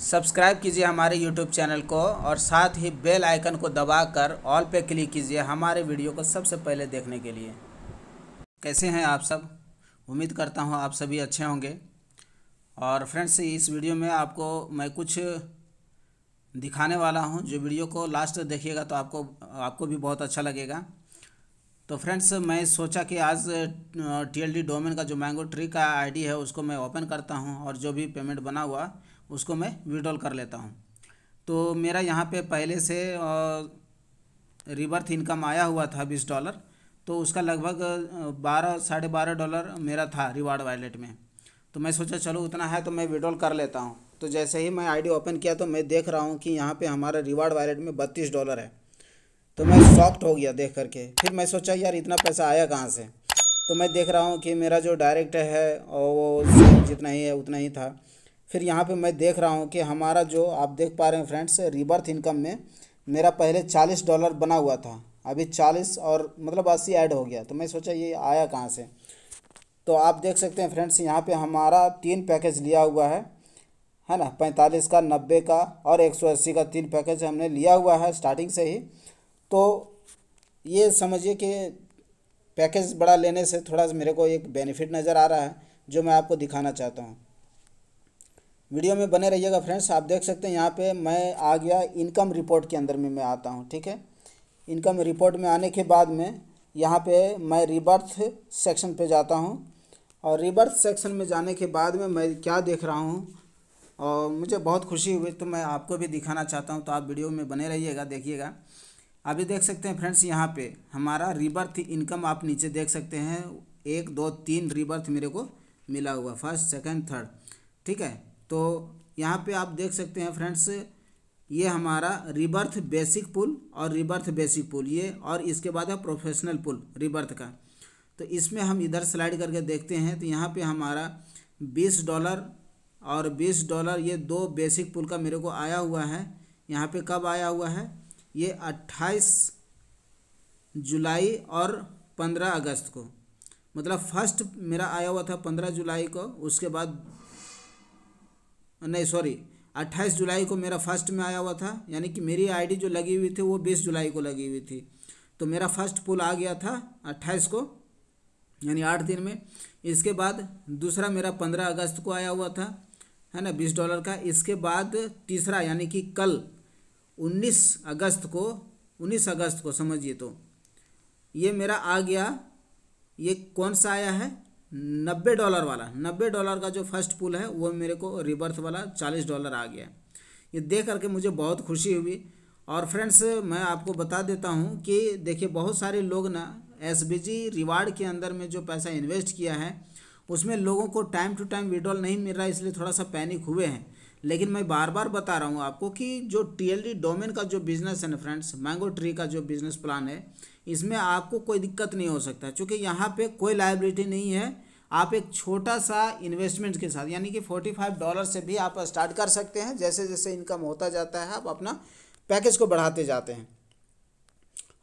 subscribe कीजिए हमारे YouTube channel को और साथ ही बेल आइकन को दबाकर ऑल पे क्लिक कीजिए हमारे वीडियो को सबसे पहले देखने के लिए कैसे हैं आप सब उम्मीद करता हूं आप सभी अच्छे होंगे और फ्रेंड्स इस वीडियो में आपको मैं कुछ दिखाने वाला हूं जो वीडियो को लास्ट देखिएगा तो आपको आपको भी बहुत अच्छा लगेगा तो फ्रेंड्स मैं सोचा कि आज टी एल डी डोमेन का जो मैंगो ट्री का आईडी है उसको मैं ओपन करता हूं और जो भी पेमेंट बना हुआ उसको मैं विड्रॉल कर लेता हूँ तो मेरा यहाँ पे पहले से रिबर्थ इनकम आया हुआ था बीस डॉलर तो उसका लगभग बारह साढ़े बारह डॉलर मेरा था रिवार्ड वॉलेट में तो मैं सोचा चलो उतना है तो मैं विड्रॉल कर लेता हूँ तो जैसे ही मैं आईडी ओपन किया तो मैं देख रहा हूँ कि यहाँ पे हमारा रिवार्ड वॉलेट में बत्तीस डॉलर है तो मैं सॉफ्ट हो गया देख करके फिर मैं सोचा यार इतना पैसा आया कहाँ से तो मैं देख रहा हूँ कि मेरा जो डायरेक्ट है और वो जितना ही है उतना ही था फिर यहाँ पे मैं देख रहा हूँ कि हमारा जो आप देख पा रहे हैं फ्रेंड्स रिबर्थ इनकम में मेरा पहले चालीस डॉलर बना हुआ था अभी चालीस और मतलब अस्सी ऐड हो गया तो मैं सोचा ये आया कहाँ से तो आप देख सकते हैं फ्रेंड्स यहाँ पे हमारा तीन पैकेज लिया हुआ है है ना पैंतालीस का नब्बे का और एक सौ अस्सी का तीन पैकेज हमने लिया हुआ है स्टार्टिंग से ही तो ये समझिए कि पैकेज बड़ा लेने से थोड़ा मेरे को एक बेनिफिट नज़र आ रहा है जो मैं आपको दिखाना चाहता हूँ वीडियो में बने रहिएगा फ्रेंड्स आप देख सकते हैं यहाँ पे मैं आ गया इनकम रिपोर्ट के अंदर में मैं आता हूँ ठीक है इनकम रिपोर्ट में आने के बाद में यहाँ पे मैं रिबर्थ सेक्शन पे जाता हूँ और रिबर्थ सेक्शन में जाने के बाद में मैं क्या देख रहा हूँ और मुझे बहुत खुशी हुई तो मैं आपको भी दिखाना चाहता हूँ तो आप वीडियो में बने रहिएगा देखिएगा अभी देख सकते हैं फ्रेंड्स यहाँ पर हमारा रिबर्थ इनकम आप नीचे देख सकते हैं एक दो तीन रिबर्थ मेरे को मिला हुआ फर्स्ट सेकेंड थर्ड ठीक है तो यहाँ पे आप देख सकते हैं फ्रेंड्स ये हमारा रिबर्थ बेसिक पुल और रिबर्थ बेसिक पुल ये और इसके बाद है प्रोफेशनल पुल रिबर्थ का तो इसमें हम इधर स्लाइड करके देखते हैं तो यहाँ पे हमारा बीस डॉलर और बीस डॉलर ये दो बेसिक पुल का मेरे को आया हुआ है यहाँ पे कब आया हुआ है ये अट्ठाईस जुलाई और पंद्रह अगस्त को मतलब फर्स्ट मेरा आया हुआ था पंद्रह जुलाई को उसके बाद नहीं सॉरी अट्ठाईस जुलाई को मेरा फर्स्ट में आया हुआ था यानी कि मेरी आईडी जो लगी हुई थी वो बीस जुलाई को लगी हुई थी तो मेरा फर्स्ट पुल आ गया था अट्ठाईस को यानी आठ दिन में इसके बाद दूसरा मेरा पंद्रह अगस्त को आया हुआ था है ना बीस डॉलर का इसके बाद तीसरा यानी कि कल उन्नीस अगस्त को उन्नीस अगस्त को समझिए तो ये मेरा आ गया ये कौन सा आया है नब्बे डॉलर वाला नब्बे डॉलर का जो फर्स्ट पुल है वो मेरे को रिबर्थ वाला चालीस डॉलर आ गया ये देख करके मुझे बहुत खुशी हुई और फ्रेंड्स मैं आपको बता देता हूँ कि देखिए बहुत सारे लोग ना एस रिवार्ड के अंदर में जो पैसा इन्वेस्ट किया है उसमें लोगों को टाइम टू टाइम विड्रॉल नहीं मिल रहा इसलिए थोड़ा सा पैनिक हुए हैं लेकिन मैं बार बार बता रहा हूँ आपको कि जो टी एल डोमेन का जो बिज़नेस है ना फ्रेंड्स मैंगो ट्री का जो बिज़नेस प्लान है इसमें आपको कोई दिक्कत नहीं हो सकता क्योंकि यहाँ पे कोई लाइबिलिटी नहीं है आप एक छोटा सा इन्वेस्टमेंट के साथ यानी कि फोर्टी फाइव डॉलर से भी आप स्टार्ट कर सकते हैं जैसे जैसे इनकम होता जाता है आप अपना पैकेज को बढ़ाते जाते हैं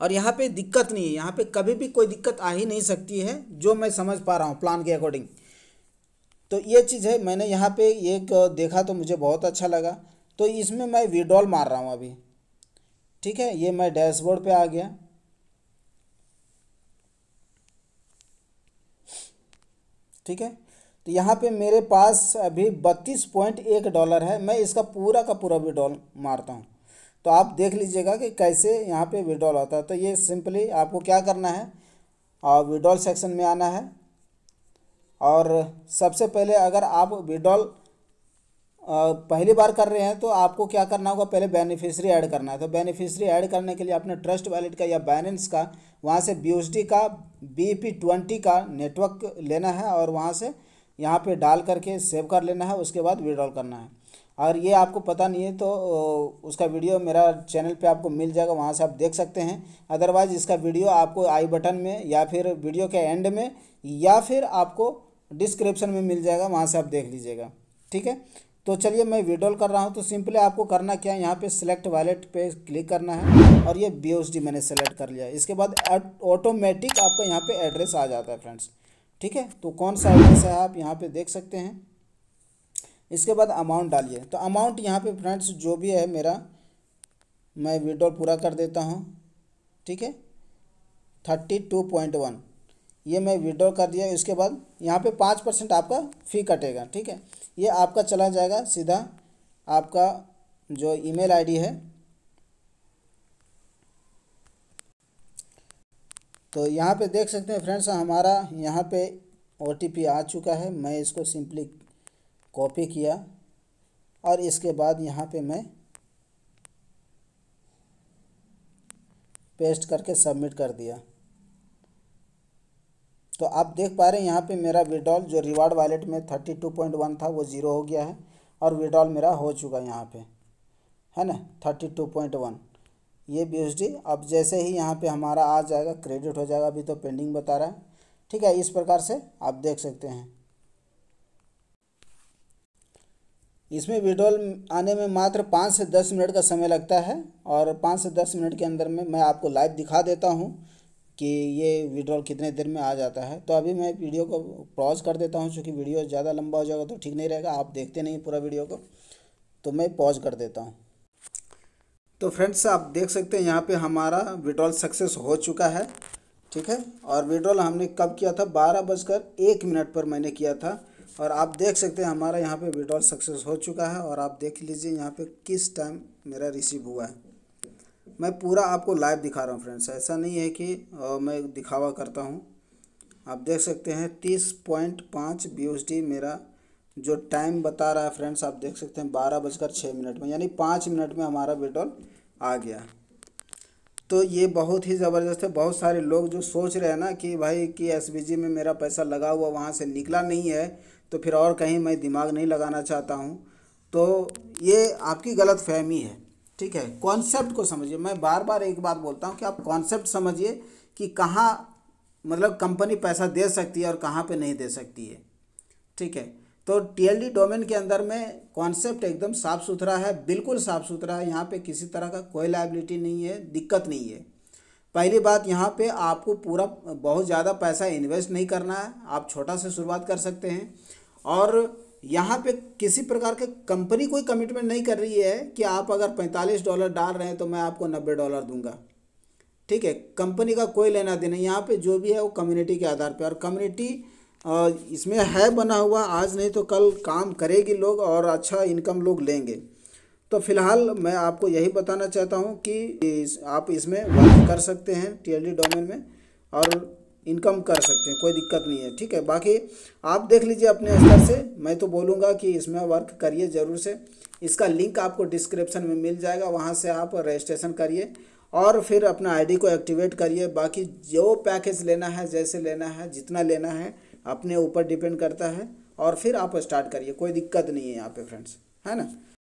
और यहाँ पे दिक्कत नहीं है यहाँ पे कभी भी कोई दिक्कत आ ही नहीं सकती है जो मैं समझ पा रहा हूँ प्लान के अकॉर्डिंग तो ये चीज़ है मैंने यहाँ पे एक देखा तो मुझे बहुत अच्छा लगा तो इसमें मैं विड्रॉल मार रहा हूँ अभी ठीक है ये मैं डैशबोर्ड पे आ गया ठीक है तो यहाँ पे मेरे पास अभी बत्तीस पॉइंट एक डॉलर है मैं इसका पूरा का पूरा विड्रॉल मारता हूँ तो आप देख लीजिएगा कि कैसे यहाँ पे विड्रॉल होता है तो ये सिंपली आपको क्या करना है और विड्रॉल सेक्शन में आना है और सबसे पहले अगर आप विड्रॉल पहली बार कर रहे हैं तो आपको क्या करना होगा पहले बेनिफिशियरी ऐड करना है तो बेनिफिशियरी ऐड करने के लिए आपने ट्रस्ट वैलेट का या बैलेंस का वहाँ से बी का बी ट्वेंटी का नेटवर्क लेना है और वहाँ से यहाँ पे डाल करके सेव कर लेना है उसके बाद विड्रॉल करना है और ये आपको पता नहीं है तो उसका वीडियो मेरा चैनल पे आपको मिल जाएगा वहाँ से आप देख सकते हैं अदरवाइज़ इसका वीडियो आपको आई बटन में या फिर वीडियो के एंड में या फिर आपको डिस्क्रिप्शन में मिल जाएगा वहाँ से आप देख लीजिएगा ठीक है तो चलिए मैं विड्रॉल कर रहा हूँ तो सिंपली आपको करना क्या है यहाँ पे सिलेक्ट वैलेट पे क्लिक करना है और ये बी मैंने सेलेक्ट कर लिया इसके बाद ऑटोमेटिक आपका यहाँ पे एड्रेस आ जाता है फ्रेंड्स ठीक है तो कौन सा एड्रेस है आप यहाँ पे देख सकते हैं इसके बाद अमाउंट डालिए तो अमाउंट यहाँ पर फ्रेंड्स जो भी है मेरा मैं विड्रॉल पूरा कर देता हूँ ठीक है थर्टी टू पॉइंट वन ये मैं विड्रॉल कर दिया इसके बाद यहाँ पे पाँच परसेंट आपका फ़ी कटेगा ठीक है ये आपका चला जाएगा सीधा आपका जो ईमेल आईडी है तो यहाँ पे देख सकते हैं फ्रेंड्स हमारा यहाँ पे ओ आ चुका है मैं इसको सिंपली कॉपी किया और इसके बाद यहाँ पे मैं पेस्ट करके सबमिट कर दिया तो आप देख पा रहे हैं यहाँ पे मेरा विड्रॉल जो रिवार्ड वॉलेट में थर्टी टू पॉइंट वन था वो ज़ीरो हो गया है और विड्रॉल मेरा हो चुका है यहाँ पे है ना थर्टी टू पॉइंट वन ये बी अब जैसे ही यहाँ पे हमारा आ जाएगा क्रेडिट हो जाएगा अभी तो पेंडिंग बता रहा है ठीक है इस प्रकार से आप देख सकते हैं इसमें विड्रॉल आने में मात्र पाँच से दस मिनट का समय लगता है और पाँच से दस मिनट के अंदर में मैं आपको लाइव दिखा देता हूँ कि ये विड्रॉल कितने देर में आ जाता है तो अभी मैं वीडियो को पॉज कर देता हूँ चूँकि वीडियो ज़्यादा लंबा हो जाएगा तो ठीक नहीं रहेगा आप देखते नहीं पूरा वीडियो को तो मैं पॉज कर देता हूँ तो फ्रेंड्स आप देख सकते हैं यहाँ पे हमारा विड्रॉल सक्सेस हो चुका है ठीक है और विड्रॉल हमने कब किया था बारह बजकर एक मिनट पर मैंने किया था और आप देख सकते हैं हमारा यहाँ पे विड्रॉल सक्सेस हो चुका है और आप देख लीजिए यहाँ पे किस टाइम मेरा रिसीव हुआ है मैं पूरा आपको लाइव दिखा रहा हूँ फ्रेंड्स ऐसा नहीं है कि आ, मैं दिखावा करता हूँ आप देख सकते हैं तीस पॉइंट पाँच बी मेरा जो टाइम बता रहा है फ्रेंड्स आप देख सकते हैं बारह बजकर छः मिनट में यानी पाँच मिनट में हमारा पेट्रोल आ गया तो ये बहुत ही ज़बरदस्त है बहुत सारे लोग जो सोच रहे हैं ना कि भाई कि एस जी में मेरा पैसा लगा हुआ वहाँ से निकला नहीं है तो फिर और कहीं मैं दिमाग नहीं लगाना चाहता हूँ तो ये आपकी गलत फहमी है ठीक है कॉन्सेप्ट को समझिए मैं बार बार एक बात बोलता हूँ कि आप कॉन्सेप्ट समझिए कि कहाँ मतलब कंपनी पैसा दे सकती है और कहाँ पे नहीं दे सकती है ठीक है तो टीएलडी डोमेन के अंदर में कॉन्सेप्ट एकदम साफ़ सुथरा है बिल्कुल साफ़ सुथरा है यहाँ पे किसी तरह का कोई लाइबिलिटी नहीं है दिक्कत नहीं है पहली बात यहाँ पे आपको पूरा बहुत ज़्यादा पैसा इन्वेस्ट नहीं करना है आप छोटा से शुरुआत कर सकते हैं और यहाँ पे किसी प्रकार के कंपनी कोई कमिटमेंट नहीं कर रही है कि आप अगर पैंतालीस डॉलर डाल रहे हैं तो मैं आपको नब्बे डॉलर दूंगा ठीक है कंपनी का कोई लेना देना यहाँ पे जो भी है वो कम्युनिटी के आधार पे और कम्युनिटी इसमें है बना हुआ आज नहीं तो कल काम करेगी लोग और अच्छा इनकम लोग लेंगे तो फिलहाल मैं आपको यही बताना चाहता हूँ कि आप इसमें वर्क कर सकते हैं टी एल डोमेन में और इनकम कर सकते हैं कोई दिक्कत नहीं है ठीक है बाकी आप देख लीजिए अपने स्तर से मैं तो बोलूँगा कि इसमें वर्क करिए ज़रूर से इसका लिंक आपको डिस्क्रिप्शन में मिल जाएगा वहाँ से आप रजिस्ट्रेशन करिए और फिर अपना आईडी को एक्टिवेट करिए बाकी जो पैकेज लेना है जैसे लेना है जितना लेना है अपने ऊपर डिपेंड करता है और फिर आप स्टार्ट करिए कोई दिक्कत नहीं है यहाँ पे फ्रेंड्स है ना